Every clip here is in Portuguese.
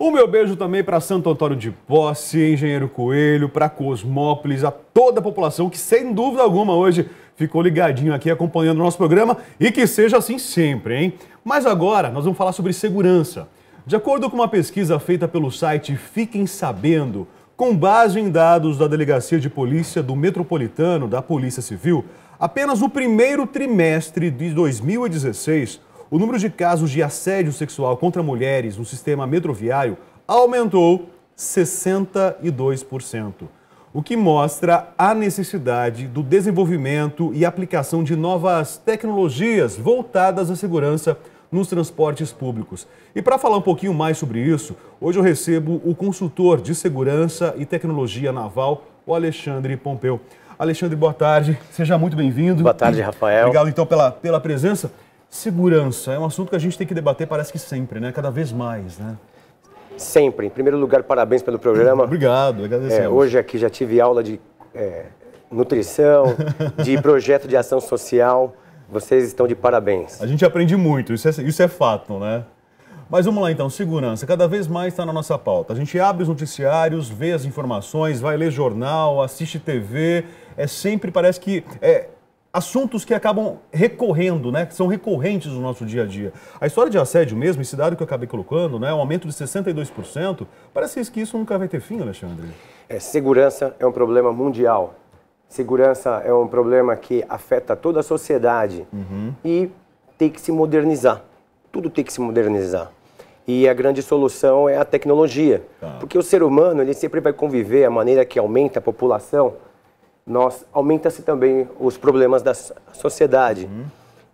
O meu beijo também para Santo Antônio de Posse, Engenheiro Coelho, para Cosmópolis, a toda a população que, sem dúvida alguma, hoje ficou ligadinho aqui acompanhando o nosso programa e que seja assim sempre, hein? Mas agora nós vamos falar sobre segurança. De acordo com uma pesquisa feita pelo site Fiquem Sabendo, com base em dados da Delegacia de Polícia do Metropolitano da Polícia Civil, apenas o primeiro trimestre de 2016, o número de casos de assédio sexual contra mulheres no sistema metroviário aumentou 62%, o que mostra a necessidade do desenvolvimento e aplicação de novas tecnologias voltadas à segurança nos transportes públicos. E para falar um pouquinho mais sobre isso, hoje eu recebo o consultor de segurança e tecnologia naval, o Alexandre Pompeu. Alexandre, boa tarde. Seja muito bem-vindo. Boa tarde, Rafael. Obrigado então pela, pela presença. Segurança é um assunto que a gente tem que debater, parece que sempre, né? Cada vez mais, né? Sempre. Em primeiro lugar, parabéns pelo programa. Obrigado, agradecemos. É, hoje aqui já tive aula de é, nutrição, de projeto de ação social. Vocês estão de parabéns. A gente aprende muito, isso é, isso é fato, né? Mas vamos lá então, segurança. Cada vez mais está na nossa pauta. A gente abre os noticiários, vê as informações, vai ler jornal, assiste TV. É sempre, parece que é, assuntos que acabam recorrendo, né, que são recorrentes no nosso dia a dia. A história de assédio mesmo, esse dado que eu acabei colocando, né, um aumento de 62%, parece que isso nunca vai ter fim, Alexandre. É, segurança é um problema mundial. Segurança é um problema que afeta toda a sociedade uhum. e tem que se modernizar. Tudo tem que se modernizar. E a grande solução é a tecnologia. Tá. Porque o ser humano, ele sempre vai conviver, a maneira que aumenta a população, nós aumenta-se também os problemas da sociedade. Uhum.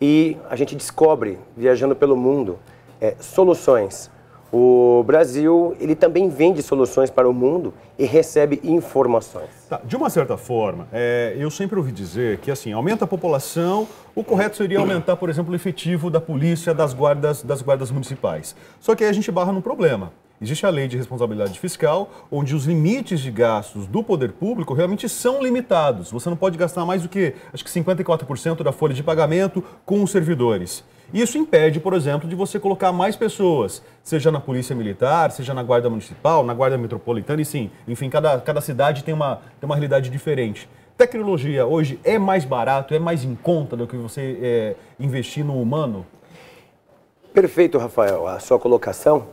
E a gente descobre, viajando pelo mundo, é, soluções. O Brasil, ele também vende soluções para o mundo e recebe informações. Tá, de uma certa forma, é, eu sempre ouvi dizer que, assim, aumenta a população, o correto seria aumentar, por exemplo, o efetivo da polícia, das guardas, das guardas municipais. Só que aí a gente barra num problema. Existe a lei de responsabilidade fiscal, onde os limites de gastos do poder público realmente são limitados. Você não pode gastar mais do que, acho que 54% da folha de pagamento com os servidores. Isso impede, por exemplo, de você colocar mais pessoas, seja na Polícia Militar, seja na Guarda Municipal, na Guarda Metropolitana, e sim, enfim, cada, cada cidade tem uma, tem uma realidade diferente. Tecnologia hoje é mais barato, é mais em conta do que você é, investir no humano? Perfeito, Rafael. A sua colocação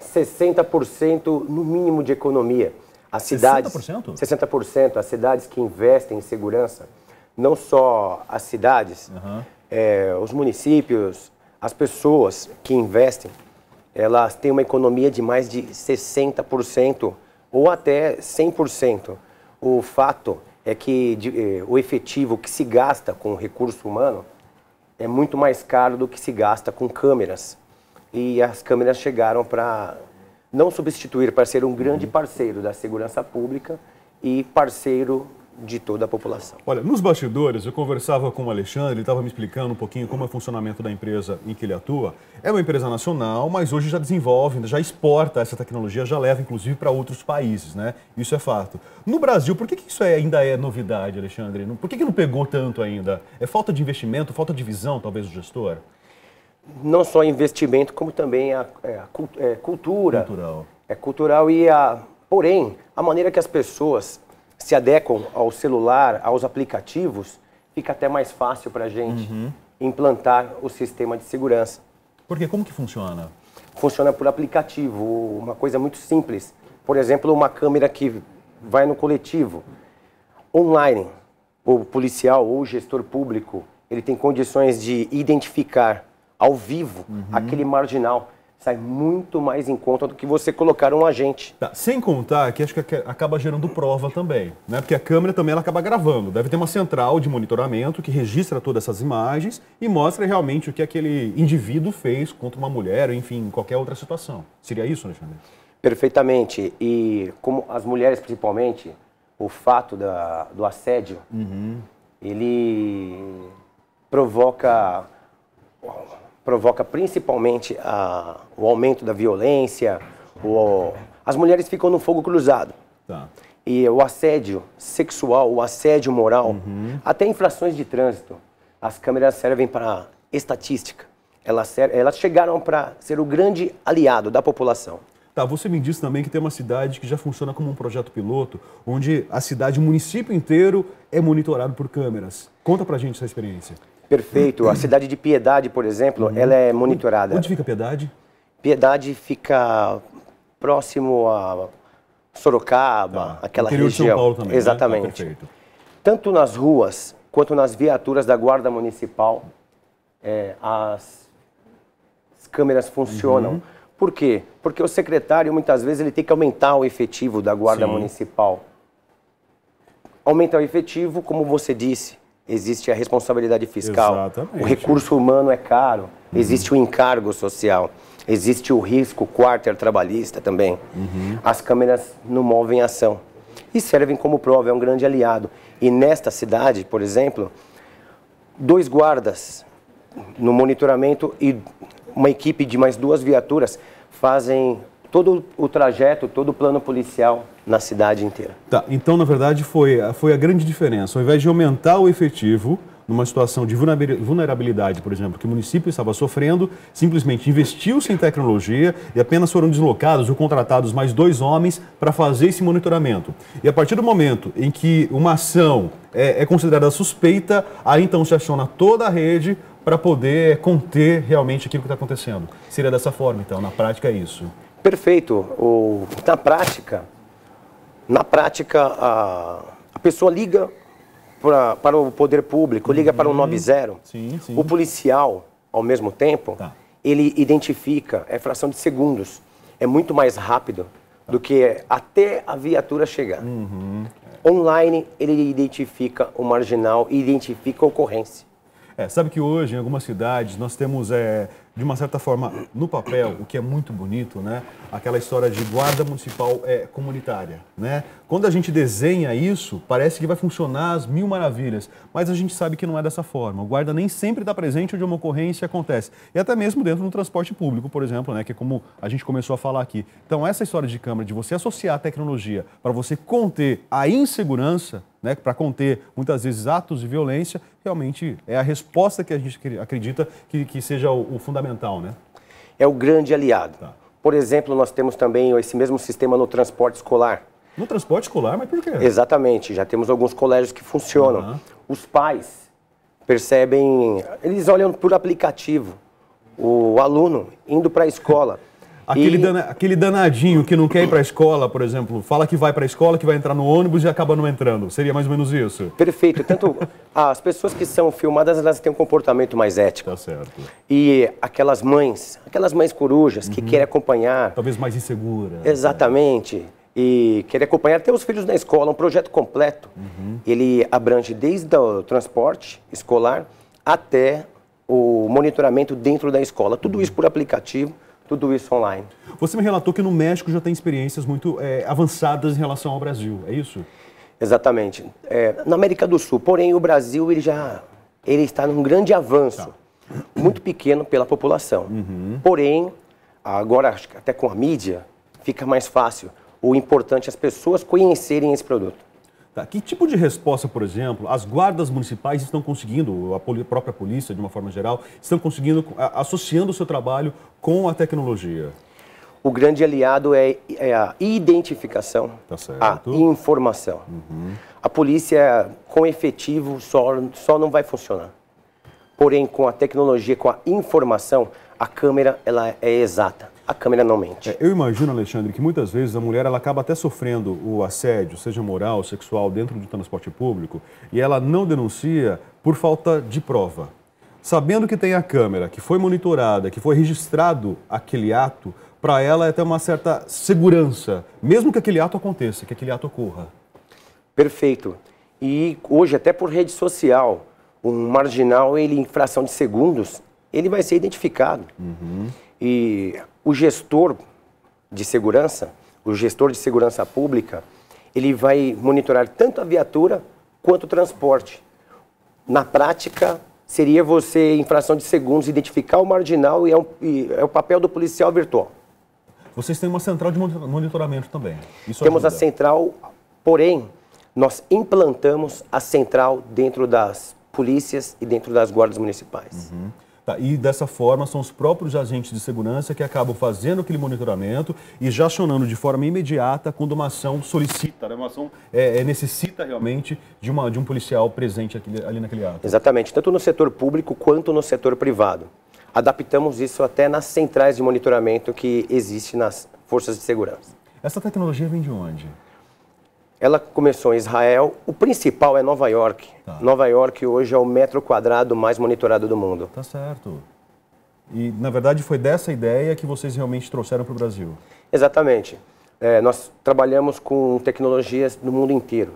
60% no mínimo de economia. As cidades, 60%? 60%. As cidades que investem em segurança, não só as cidades, uhum. é, os municípios, as pessoas que investem, elas têm uma economia de mais de 60% ou até 100%. O fato é que de, eh, o efetivo que se gasta com o recurso humano é muito mais caro do que se gasta com câmeras e as câmeras chegaram para não substituir, para ser um grande uhum. parceiro da segurança pública e parceiro de toda a população. Olha, nos bastidores eu conversava com o Alexandre, ele estava me explicando um pouquinho como é o funcionamento da empresa em que ele atua. É uma empresa nacional, mas hoje já desenvolve, já exporta essa tecnologia, já leva inclusive para outros países, né? Isso é fato. No Brasil, por que, que isso é, ainda é novidade, Alexandre? Por que, que não pegou tanto ainda? É falta de investimento, falta de visão, talvez, do gestor? não só investimento, como também a, é, a, é, cultura. Cultural. É cultural e a. Porém, a maneira que as pessoas se adequam ao celular, aos aplicativos, fica até mais fácil para a gente uhum. implantar o sistema de segurança. Porque como que funciona? Funciona por aplicativo, uma coisa muito simples. Por exemplo, uma câmera que vai no coletivo, online, o policial ou o gestor público, ele tem condições de identificar ao vivo, uhum. aquele marginal sai muito mais em conta do que você colocar um agente. Tá, sem contar que acho que acaba gerando prova também, né? Porque a câmera também ela acaba gravando. Deve ter uma central de monitoramento que registra todas essas imagens e mostra realmente o que aquele indivíduo fez contra uma mulher, enfim, em qualquer outra situação. Seria isso, Alexandre? Perfeitamente. E como as mulheres principalmente, o fato da, do assédio, uhum. ele provoca provoca principalmente a, ah, o aumento da violência, o, as mulheres ficam no fogo cruzado. Tá. E o assédio sexual, o assédio moral, uhum. até infrações de trânsito, as câmeras servem para estatística. Elas, elas chegaram para ser o grande aliado da população. Tá, você me disse também que tem uma cidade que já funciona como um projeto piloto, onde a cidade, o município inteiro é monitorado por câmeras. Conta pra gente essa experiência. Perfeito. A cidade de Piedade, por exemplo, uhum. ela é monitorada. Onde fica Piedade? Piedade fica próximo a Sorocaba, tá. aquela região. De São Paulo também, né? Tá, Exatamente. Né? perfeito. Tanto nas ruas quanto nas viaturas da Guarda Municipal, é, as, as, câmeras funcionam. Uhum. Por quê? Porque o secretário, muitas vezes, ele tem que aumentar o efetivo da Guarda Sim. Municipal. Aumentar o efetivo, como você disse, existe a responsabilidade fiscal, Exatamente. o recurso humano é caro, uhum. existe o encargo social, existe o risco quarter trabalhista também. Uhum. As câmeras não movem ação e servem como prova, é um grande aliado. E nesta cidade, por exemplo, dois guardas no monitoramento e uma equipe de mais duas viaturas fazem todo o trajeto, todo o plano policial na cidade inteira. Tá, então na verdade foi, foi a grande diferença. Ao invés de aumentar o efetivo numa situação de vulnerabilidade, por exemplo, que o município estava sofrendo, simplesmente investiu-se em tecnologia e apenas foram deslocados ou contratados mais dois homens para fazer esse monitoramento. E a partir do momento em que uma ação é, é considerada suspeita, aí então se aciona toda a rede para poder conter realmente aquilo que está acontecendo. Seria dessa forma, então, na prática é isso. Perfeito. O, na prática, na prática, a, a pessoa liga pra, para o poder público, liga para o 90. Uhum. Sim, sim. O policial, ao mesmo tempo, tá. ele identifica, é fração de segundos. É muito mais rápido tá. do que até a viatura chegar. Uhum. Online, ele identifica o marginal e identifica a ocorrência. É, sabe que hoje, em algumas cidades, nós temos é, de uma certa forma, no papel, o que é muito bonito, né? Aquela história de guarda municipal é, comunitária, né? Quando a gente desenha isso, parece que vai funcionar às mil maravilhas, mas a gente sabe que não é dessa forma. O guarda nem sempre está presente onde uma ocorrência acontece, e até mesmo dentro do transporte público, por exemplo, né, que é como a gente começou a falar aqui. Então, essa história de câmera, de você associar a tecnologia para você conter a insegurança, né, para conter muitas vezes atos de violência, realmente é a resposta que a gente acredita que, que seja o, o fundamental. Né? É o grande aliado. Tá. Por exemplo, nós temos também esse mesmo sistema no transporte escolar no transporte escolar, mas por quê? Exatamente, já temos alguns colégios que funcionam. Uhum. Os pais percebem, eles olham por aplicativo o aluno indo para a escola. aquele, e... dana, aquele danadinho que não quer ir para a escola, por exemplo, fala que vai para a escola, que vai entrar no ônibus e acaba não entrando. Seria mais ou menos isso? Perfeito. Tanto as pessoas que são filmadas, elas têm um comportamento mais ético. Tá certo. E aquelas mães, aquelas mães corujas que uhum. querem acompanhar. Talvez mais inseguras. Né? Exatamente. Né? e querer acompanhar até os filhos na escola, um projeto completo. Uhum. Ele abrange desde o transporte escolar até o monitoramento dentro da escola. Tudo uhum. isso por aplicativo, tudo isso online. Você me relatou que no México já tem experiências muito é, avançadas em relação ao Brasil, é isso? Exatamente. É, na América do Sul, porém, o Brasil ele já ele está num grande avanço, tá. muito pequeno pela população. Uhum. Porém, agora até com a mídia fica mais fácil o importante é as pessoas conhecerem esse produto. Tá. Que tipo de resposta, por exemplo, as guardas municipais estão conseguindo, a própria polícia, de uma forma geral, estão conseguindo, associando o seu trabalho com a tecnologia? O grande aliado é, é a identificação, tá a informação. Uhum. A polícia, com efetivo, só, só não vai funcionar. Porém, com a tecnologia, com a informação, a câmera ela é exata a câmera não mente. É, eu imagino, Alexandre, que muitas vezes a mulher ela acaba até sofrendo o assédio, seja moral, sexual, dentro do transporte público, e ela não denuncia por falta de prova. Sabendo que tem a câmera, que foi monitorada, que foi registrado aquele ato, para ela é até uma certa segurança, mesmo que aquele ato aconteça, que aquele ato ocorra. Perfeito. E hoje, até por rede social, um marginal, ele em fração de segundos, ele vai ser identificado. Uhum. E o gestor de segurança, o gestor de segurança pública, ele vai monitorar tanto a viatura quanto o transporte. Na prática, seria você, em fração de segundos, identificar o marginal e é, um, e é o papel do policial virtual. Vocês têm uma central de monitoramento também. Isso Temos ajuda. a central, porém, nós implantamos a central dentro das polícias e dentro das guardas municipais. Uhum. Tá, e dessa forma, são os próprios agentes de segurança que acabam fazendo aquele monitoramento e já acionando de forma imediata quando uma ação solicita, né? uma ação é, é, necessita realmente de, uma, de um policial presente aqui, ali naquele ato. Exatamente, tanto no setor público quanto no setor privado. Adaptamos isso até nas centrais de monitoramento que existe nas forças de segurança. Essa tecnologia vem de onde? Ela começou em Israel, o principal é Nova York. Tá. Nova York hoje é o metro quadrado mais monitorado do mundo. Tá certo. E, na verdade, foi dessa ideia que vocês realmente trouxeram para o Brasil. Exatamente. É, nós trabalhamos com tecnologias do mundo inteiro.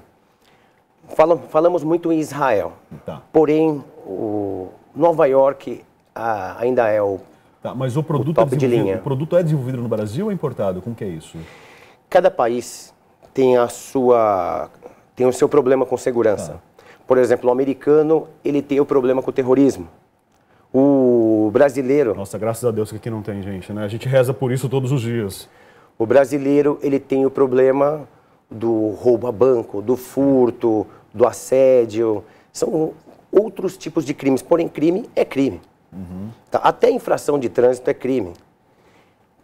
Falam, falamos muito em Israel, tá. porém, o Nova York a, ainda é o, tá, mas o, produto o top é de linha. O produto é desenvolvido no Brasil ou é importado? Como que é isso? Cada país tem a sua tem o seu problema com segurança. Tá. Por exemplo, o americano, ele tem o problema com o terrorismo. O brasileiro... Nossa, graças a Deus que aqui não tem, gente, né? A gente reza por isso todos os dias. O brasileiro, ele tem o problema do roubo a banco, do furto, do assédio. São outros tipos de crimes, porém crime é crime. Uhum. Tá? Até infração de trânsito é crime.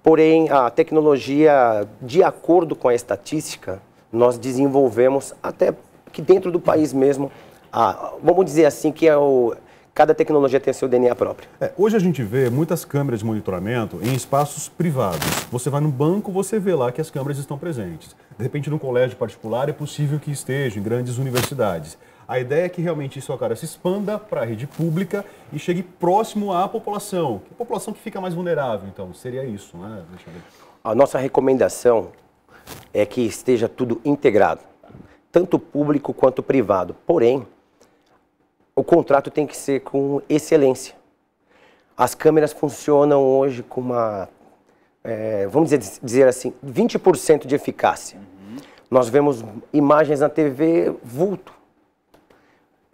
Porém, a tecnologia, de acordo com a estatística, nós desenvolvemos até que dentro do país mesmo, a, vamos dizer assim, que é o, cada tecnologia tem seu DNA próprio. É, hoje a gente vê muitas câmeras de monitoramento em espaços privados. Você vai no banco, você vê lá que as câmeras estão presentes. De repente, num colégio particular, é possível que esteja, em grandes universidades. A ideia é que realmente isso agora se expanda para a rede pública e chegue próximo à população, é a população que fica mais vulnerável. Então, seria isso, né? A nossa recomendação é que esteja tudo integrado, tanto público quanto privado. Porém, o contrato tem que ser com excelência. As câmeras funcionam hoje com uma, é, vamos dizer, dizer, assim, 20% de eficácia. Uhum. Nós vemos imagens na TV vulto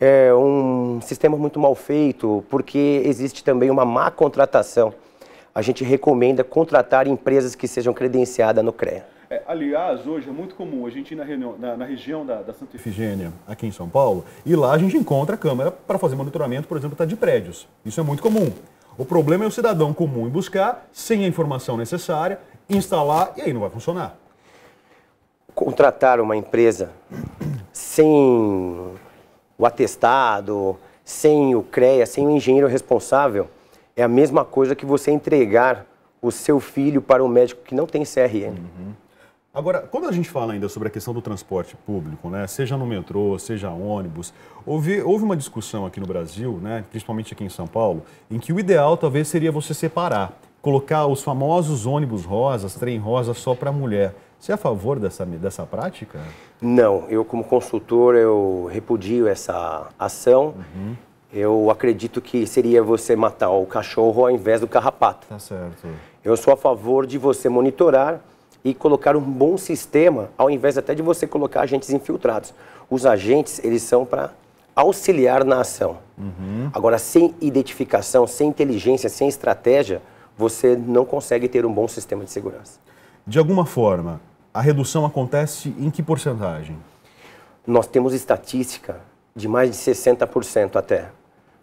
é, um sistema muito mal feito, porque existe também uma má contratação. A gente recomenda contratar empresas que sejam credenciadas no CREA. É, aliás, hoje é muito comum a gente ir na, reunião, na, na região da, da, Santa Efigênia, aqui em São Paulo, e lá a gente encontra a câmera para fazer monitoramento, por exemplo, tá de prédios. Isso é muito comum. O problema é o cidadão comum em buscar, sem a informação necessária, instalar e aí não vai funcionar. Contratar uma empresa sem o atestado, sem o CREA, sem o engenheiro responsável, é a mesma coisa que você entregar o seu filho para um médico que não tem CRM. Uhum. Agora, quando a gente fala ainda sobre a questão do transporte público, né, seja no metrô, seja ônibus, houve, houve uma discussão aqui no Brasil, né, principalmente aqui em São Paulo, em que o ideal talvez seria você separar, colocar os famosos ônibus rosas, trem rosa só para mulher. Você é a favor dessa, dessa prática? Não, eu como consultor eu repudio essa ação. Uhum. Eu acredito que seria você matar o cachorro ao invés do carrapato. Tá certo. Eu sou a favor de você monitorar e colocar um bom sistema, ao invés até de você colocar agentes infiltrados. Os agentes, eles são para auxiliar na ação. Uhum. Agora, sem identificação, sem inteligência, sem estratégia, você não consegue ter um bom sistema de segurança. De alguma forma, a redução acontece em que porcentagem? Nós temos estatística de mais de 60% até.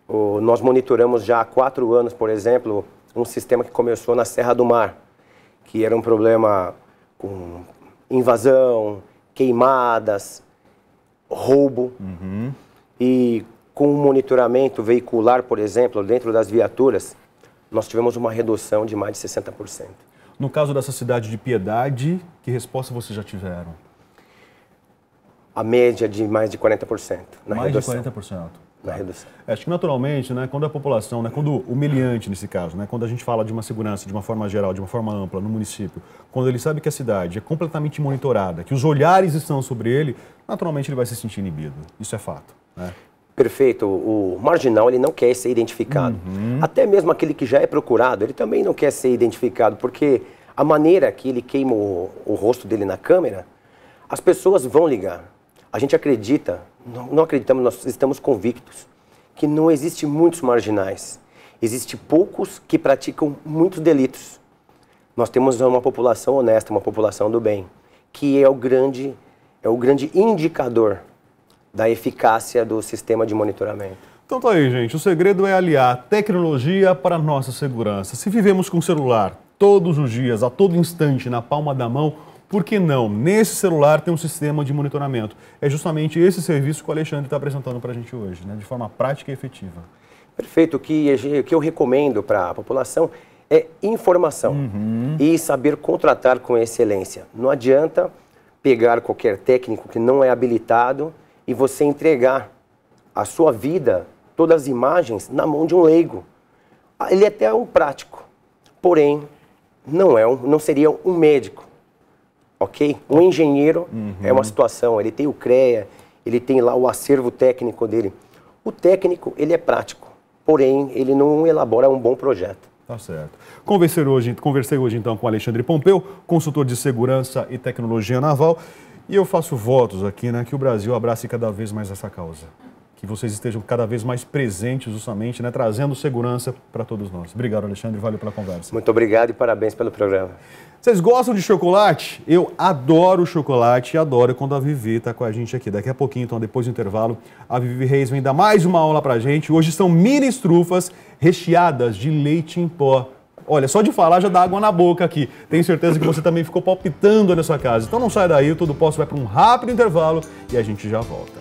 O, nós monitoramos já há quatro anos, por exemplo, um sistema que começou na Serra do Mar, que era um problema com invasão, queimadas, roubo. Uhum. E com o monitoramento veicular, por exemplo, dentro das viaturas, nós tivemos uma redução de mais de 60%. No caso dessa cidade de Piedade, que resposta vocês já tiveram? A média de mais de 40% na mais redução. Mais de 40%. Tá. É, acho que naturalmente, né, quando a população, né, quando o meliante nesse caso, né, quando a gente fala de uma segurança de uma forma geral, de uma forma ampla no município, quando ele sabe que a cidade é completamente monitorada, que os olhares estão sobre ele, naturalmente ele vai se sentir inibido. Isso é fato. Né? Perfeito. O marginal ele não quer ser identificado. Uhum. Até mesmo aquele que já é procurado, ele também não quer ser identificado, porque a maneira que ele queima o, o rosto dele na câmera, as pessoas vão ligar. A gente acredita, não, não acreditamos, nós estamos convictos que não existe muitos marginais. Existe poucos que praticam muitos delitos. Nós temos uma população honesta, uma população do bem, que é o grande é o grande indicador da eficácia do sistema de monitoramento. Então tá aí, gente. O segredo é aliar tecnologia para nossa segurança. Se vivemos com o celular todos os dias, a todo instante, na palma da mão, por que não? Nesse celular tem um sistema de monitoramento. É justamente esse serviço que o Alexandre está apresentando para a gente hoje, né? de forma prática e efetiva. Perfeito. O que, que eu recomendo para a população é informação uhum. e saber contratar com excelência. Não adianta pegar qualquer técnico que não é habilitado e você entregar a sua vida, todas as imagens, na mão de um leigo. Ah, ele é até é um prático, porém, não, é um, não seria um médico, ok? Um engenheiro uhum. é uma uhum. situação, ele tem o CREA, ele tem lá o acervo técnico dele. O técnico, ele é prático, porém, ele não elabora um bom projeto. Tá certo. Conversei hoje, conversei hoje então com Alexandre Pompeu, consultor de segurança e tecnologia naval. E eu faço votos aqui, né, que o Brasil abrace cada vez mais essa causa. Que vocês estejam cada vez mais presentes, justamente, né, trazendo segurança para todos nós. Obrigado, Alexandre. Valeu pela conversa. Muito obrigado e parabéns pelo programa. Vocês gostam de chocolate? Eu adoro chocolate e adoro quando a Vivi está com a gente aqui. Daqui a pouquinho, então, depois do intervalo, a Vivi Reis vem dar mais uma aula para gente. Hoje são mini trufas recheadas de leite em pó. Olha, só de falar já dá água na boca aqui. Tenho certeza que você também ficou palpitando na sua casa. Então não sai daí, o Tudo Posso vai para um rápido intervalo e a gente já volta.